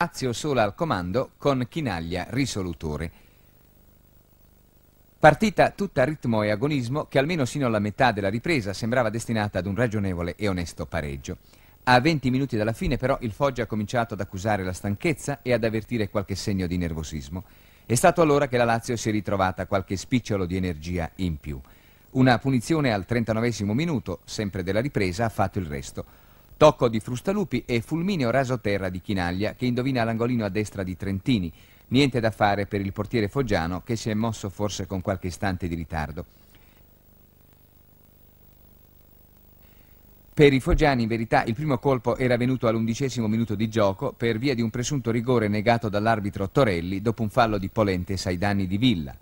Lazio sola al comando con Chinaglia risolutore. Partita tutta ritmo e agonismo che almeno sino alla metà della ripresa sembrava destinata ad un ragionevole e onesto pareggio. A 20 minuti dalla fine però il Foggia ha cominciato ad accusare la stanchezza e ad avvertire qualche segno di nervosismo. È stato allora che la Lazio si è ritrovata qualche spicciolo di energia in più. Una punizione al 39 minuto, sempre della ripresa, ha fatto il resto. Tocco di Frustalupi e fulmineo raso terra di Chinaglia che indovina l'angolino a destra di Trentini. Niente da fare per il portiere Foggiano che si è mosso forse con qualche istante di ritardo. Per i foggiani in verità il primo colpo era venuto all'undicesimo minuto di gioco per via di un presunto rigore negato dall'arbitro Torelli dopo un fallo di Polente ai danni di Villa.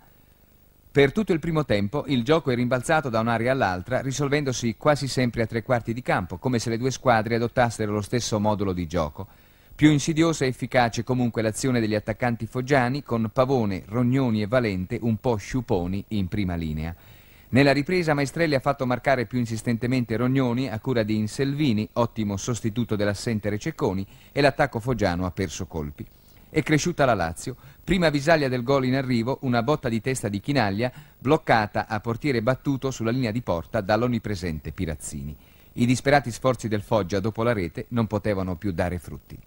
Per tutto il primo tempo il gioco è rimbalzato da un'area all'altra, risolvendosi quasi sempre a tre quarti di campo, come se le due squadre adottassero lo stesso modulo di gioco. Più insidiosa e efficace comunque l'azione degli attaccanti foggiani, con Pavone, Rognoni e Valente un po' sciuponi in prima linea. Nella ripresa Maestrelli ha fatto marcare più insistentemente Rognoni a cura di Inselvini, ottimo sostituto dell'assente Receconi, e l'attacco foggiano ha perso colpi. È cresciuta la Lazio. Prima visaglia del gol in arrivo, una botta di testa di Chinaglia, bloccata a portiere battuto sulla linea di porta dall'onnipresente Pirazzini. I disperati sforzi del Foggia dopo la rete non potevano più dare frutti.